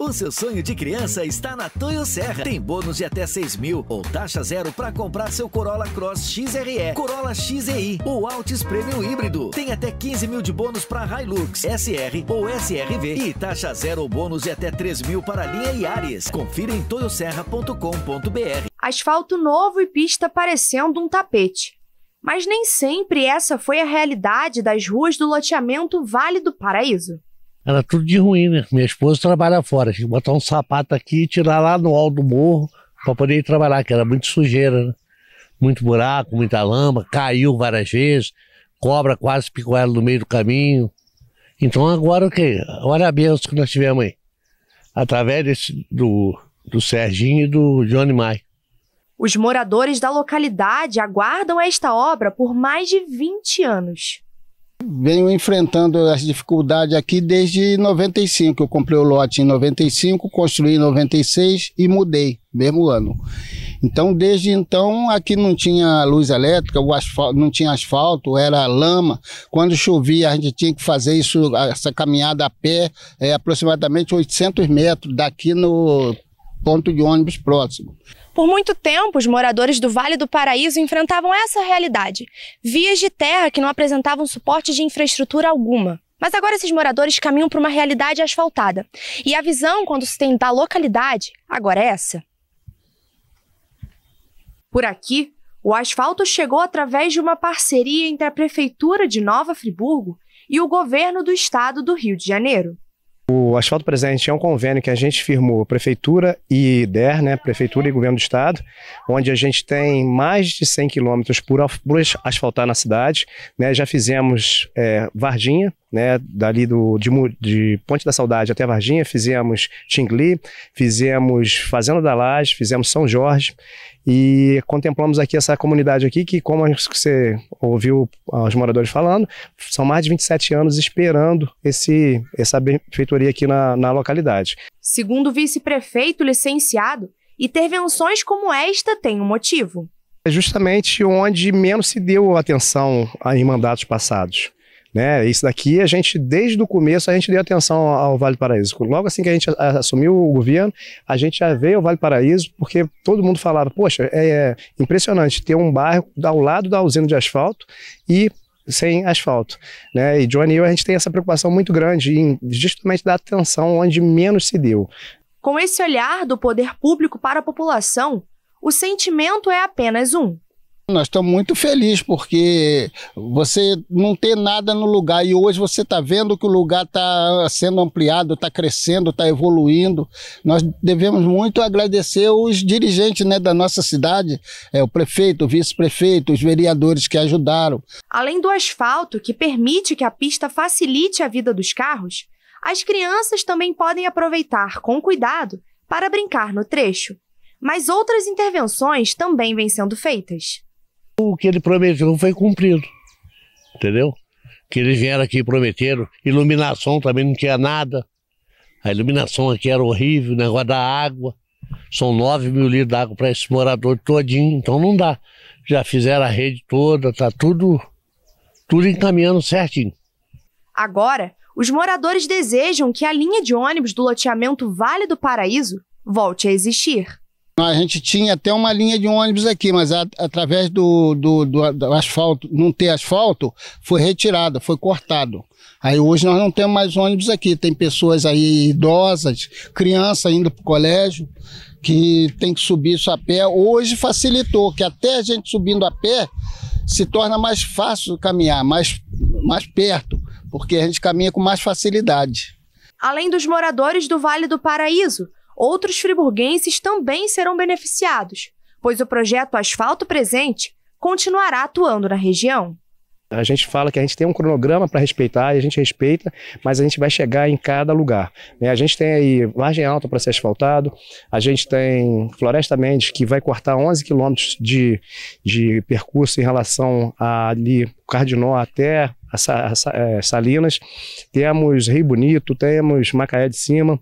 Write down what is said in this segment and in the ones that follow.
O seu sonho de criança está na Toyo Serra. Tem bônus de até 6 mil ou taxa zero para comprar seu Corolla Cross XRE, Corolla XEI ou Altis Premium Híbrido. Tem até 15 mil de bônus para Hilux, SR ou SRV e taxa zero ou bônus de até 3 mil para linha Yaris. Confira em toyoserra.com.br. Asfalto novo e pista parecendo um tapete. Mas nem sempre essa foi a realidade das ruas do loteamento Vale do Paraíso. Era tudo de ruim, né? Minha esposa trabalha fora, tinha que botar um sapato aqui e tirar lá no alto do morro para poder ir trabalhar, que era muito sujeira, né? Muito buraco, muita lama, caiu várias vezes, cobra quase picou ela no meio do caminho. Então agora o quê? que? Olha a benção que nós tivemos aí. Através desse, do, do Serginho e do Johnny Mai. Os moradores da localidade aguardam esta obra por mais de 20 anos venho enfrentando as dificuldades aqui desde 95. Eu comprei o lote em 95, construí em 96 e mudei, mesmo ano. Então, desde então, aqui não tinha luz elétrica, o asfalto, não tinha asfalto, era lama. Quando chovia, a gente tinha que fazer isso, essa caminhada a pé, é, aproximadamente 800 metros daqui no ponto de ônibus próximo. Por muito tempo, os moradores do Vale do Paraíso enfrentavam essa realidade: vias de terra que não apresentavam suporte de infraestrutura alguma. Mas agora esses moradores caminham para uma realidade asfaltada. E a visão, quando se tem da localidade, agora é essa. Por aqui, o asfalto chegou através de uma parceria entre a Prefeitura de Nova Friburgo e o governo do estado do Rio de Janeiro. O Asfalto Presente é um convênio que a gente firmou, Prefeitura e DER, né, Prefeitura e Governo do Estado, onde a gente tem mais de 100 quilômetros por asfaltar na cidade. Né, já fizemos é, Vardinha, né, dali do, de, de, Ponte da Saudade até Varginha, fizemos Tingli, fizemos Fazenda da Laje, fizemos São Jorge e contemplamos aqui essa comunidade aqui que, como você ouviu os moradores falando, são mais de 27 anos esperando esse, essa benfeitoria aqui na, na localidade. Segundo o vice-prefeito licenciado, intervenções como esta têm um motivo. É justamente onde menos se deu atenção em mandatos passados. Né? Isso daqui a gente, desde o começo, a gente deu atenção ao Vale do Paraíso. Logo assim que a gente assumiu o governo, a gente já veio ao Vale do Paraíso, porque todo mundo falava, poxa, é, é impressionante ter um bairro ao lado da usina de asfalto e sem asfalto. Né? E Johnny e eu, a gente tem essa preocupação muito grande em justamente dar atenção onde menos se deu. Com esse olhar do poder público para a população, o sentimento é apenas um: nós estamos muito felizes porque você não tem nada no lugar e hoje você está vendo que o lugar está sendo ampliado, está crescendo, está evoluindo. Nós devemos muito agradecer os dirigentes né, da nossa cidade, é, o prefeito, o vice-prefeito, os vereadores que ajudaram. Além do asfalto, que permite que a pista facilite a vida dos carros, as crianças também podem aproveitar com cuidado para brincar no trecho. Mas outras intervenções também vêm sendo feitas. O que ele prometeu foi cumprido, entendeu? Que eles vieram aqui e prometeram. Iluminação também não tinha nada. A iluminação aqui era horrível, o negócio da água. São 9 mil litros d'água para esse morador todinho, então não dá. Já fizeram a rede toda, está tudo, tudo encaminhando certinho. Agora, os moradores desejam que a linha de ônibus do loteamento Vale do Paraíso volte a existir. A gente tinha até uma linha de ônibus aqui, mas a, através do, do, do, do asfalto, não ter asfalto, foi retirada, foi cortado. Aí hoje nós não temos mais ônibus aqui. Tem pessoas aí idosas, criança indo para o colégio, que tem que subir isso a pé. Hoje facilitou, que até a gente subindo a pé se torna mais fácil caminhar, mais, mais perto, porque a gente caminha com mais facilidade. Além dos moradores do Vale do Paraíso, outros friburguenses também serão beneficiados, pois o projeto Asfalto Presente continuará atuando na região. A gente fala que a gente tem um cronograma para respeitar e a gente respeita, mas a gente vai chegar em cada lugar. Né? A gente tem aí margem alta para ser asfaltado, a gente tem Floresta Mendes, que vai cortar 11 quilômetros de, de percurso em relação a ali Cardinó até a, a, a, é, Salinas. Temos Rio Bonito, temos Macaé de Cima.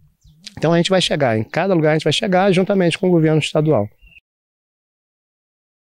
Então a gente vai chegar, em cada lugar a gente vai chegar juntamente com o governo estadual.